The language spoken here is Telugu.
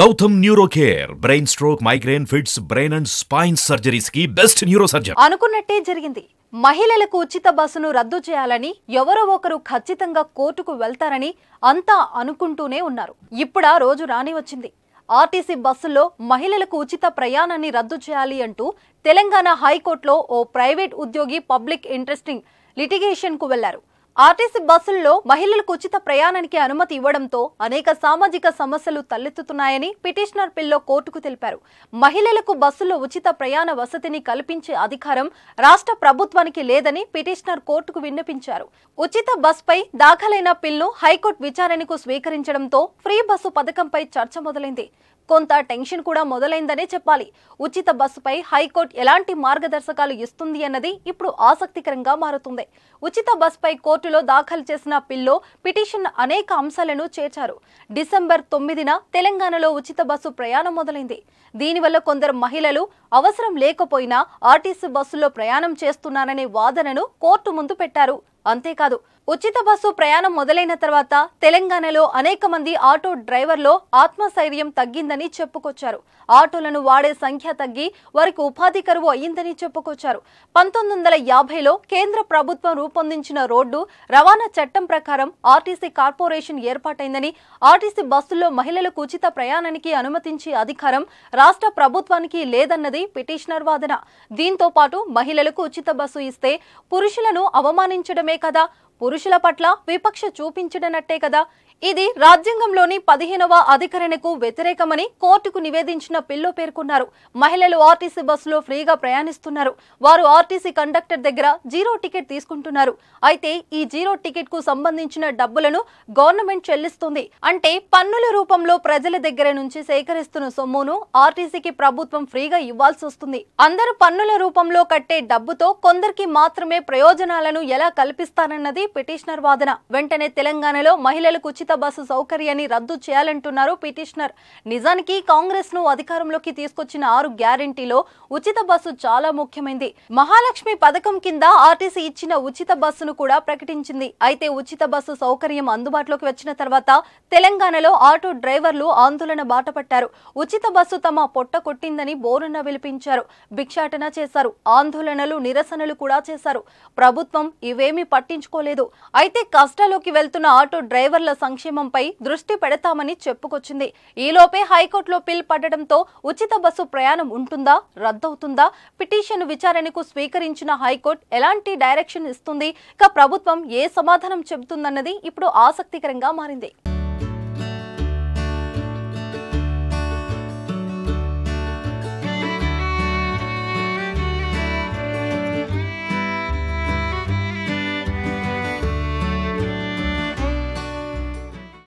Gautam neuro care brain stroke migraine fits brain and spine surgeries కి బెస్ట్ న్యూరో సర్జన్ అనుకున్నట్టే జరిగింది మహిళలకు ఉచిత బస్సును రద్దు చేయాలని ఎవరో ఒకరు ఖచ్చితంగా కోర్టుకు వెళ్తారని అంతా అనుకుంటూనే ఉన్నారు ఇప్పుడా రోజు రాని వచ్చింది ఆర్టీసీ బస్సుల్లో మహిళలకు ఉచిత ప్రయాణాన్ని రద్దు చేయాలి అంటూ తెలంగాణ హైకోర్టులో ఓ ప్రైవేట్ ఉద్యోగి పబ్లిక్ ఇంట్రెస్టింగ్ లిటిగేషన్కు వెళ్లారు ఆర్టీసీ బస్సుల్లో మహిళలకు ఉచిత ప్రయాణానికి అనుమతి ఇవ్వడంతో అనేక సామాజిక సమస్యలు తలెత్తుతున్నాయని పిటిషనర్ పిల్లో కోర్టుకు తెలిపారు మహిళలకు బస్సుల్లో ఉచిత ప్రయాణ వసతిని కల్పించే అధికారం రాష్ట్ర ప్రభుత్వానికి లేదని పిటిషనర్ కోర్టుకు విన్నపించారు ఉచిత బస్పై దాఖలైన పిల్లు హైకోర్టు విచారణకు స్వీకరించడంతో ఫ్రీ బస్సు పథకంపై చర్చ మొదలైంది కొంత టెన్షన్ కూడా మొదలైందనే చెప్పాలి ఉచిత బస్సుపై హైకోర్టు ఎలాంటి మార్గదర్శకాలు ఇస్తుంది అన్నది ఇప్పుడు ఆసక్తికరంగా మారుతుంది ఉచిత బస్పై కోర్టు కోర్టులో దాఖలు చేసిన పిల్లో పిటిషన్ అనేక అంశాలను చేర్చారు డిసెంబర్ తొమ్మిదిన తెలంగాణలో ఉచిత బస్సు ప్రయాణం మొదలైంది దీనివల్ల కొందరు మహిళలు అవసరం లేకపోయినా ఆర్టీసీ బస్సులో ప్రయాణం చేస్తున్నారనే వాదనను కోర్టు ముందు పెట్టారు అంతేకాదు ఉచిత బస్సు ప్రయాణం మొదలైన తర్వాత తెలంగాణలో అనేక మంది ఆటో డ్రైవర్లో ఆత్మస్థైర్యం తగ్గిందని చెప్పుకొచ్చారు ఆటోలను వాడే సంఖ్య తగ్గి వారికి ఉపాధి కరువు అయ్యిందని చెప్పుకొచ్చారు పంతొమ్మిది వందల యాభైలో కేంద్ర ప్రభుత్వం రూపొందించిన రోడ్డు రవాణా చట్టం ప్రకారం ఆర్టీసీ కార్పొరేషన్ ఏర్పాటైందని ఆర్టీసీ బస్సుల్లో మహిళలకు ఉచిత ప్రయాణానికి అనుమతించే అధికారం రాష్ట్ర ప్రభుత్వానికి లేదన్నది పిటిషనర్ వాదన దీంతో పాటు మహిళలకు ఉచిత బస్సు ఇస్తే పురుషులను అవమానించడమే కదా పురుషుల పట్ల విపక్ష చూపించడనట్టే కదా ఇది రాజ్యాంగంలోని పదిహేనవ అధికరణకు వ్యతిరేకమని కోర్టుకు నివేదించిన పిల్లో పేర్కొన్నారు మహిళలు ఆర్టీసీ బస్సులో ఫ్రీగా ప్రయాణిస్తున్నారు వారు ఆర్టీసీ కండక్టర్ దగ్గర జీరో టికెట్ తీసుకుంటున్నారు అయితే ఈ జీరో టికెట్ కు సంబంధించిన డబ్బులను గవర్నమెంట్ చెల్లిస్తుంది అంటే పన్నుల రూపంలో ప్రజల దగ్గర నుంచి సేకరిస్తున్న సొమ్మును ఆర్టీసీకి ప్రభుత్వం ఫ్రీగా ఇవ్వాల్సి వస్తుంది అందరూ పన్నుల రూపంలో కట్టే డబ్బుతో కొందరికి మాత్రమే ప్రయోజనాలను ఎలా కల్పిస్తానన్నది పిటిషనర్ వాదన వెంటనే తెలంగాణలో మహిళలకు ఉచిత బస్సు సౌకర్యాన్ని రద్దు చేయాలంటున్నారు పిటిషనర్ నిజానికి కాంగ్రెస్ ను అధికారంలోకి తీసుకొచ్చిన ఆరు గ్యారంటీలో ఉచిత బస్సు చాలా ముఖ్యమైంది మహాలక్ష్మి పథకం కింద ఆర్టీసీ ఇచ్చిన ఉచిత బస్సును కూడా ప్రకటించింది అయితే ఉచిత బస్సు సౌకర్యం అందుబాటులోకి వచ్చిన తర్వాత తెలంగాణలో ఆటో డ్రైవర్లు ఆందోళన బాటపట్టారు ఉచిత బస్సు తమ పొట్ట కొట్టిందని బోరున విలిపించారు భిక్షాటన చేశారు ఆందోళనలు నిరసనలు కూడా చేశారు ప్రభుత్వం ఇవేమీ పట్టించుకోలేదు అయితే కష్టాలోకి వెళ్తున్న ఆటో డ్రైవర్ల సంక్షేమంపై దృష్టి పెడతామని చెప్పుకొచ్చింది ఈలోపే హైకోర్టులో పిల్ పడటంతో ఉచిత బస్సు ప్రయాణం ఉంటుందా రద్దవుతుందా పిటిషన్ విచారణకు స్వీకరించిన హైకోర్టు ఎలాంటి డైరెక్షన్ ఇస్తుంది ఇక ప్రభుత్వం ఏ సమాధానం చెబుతుందన్నది ఇప్పుడు ఆసక్తికరంగా మారింది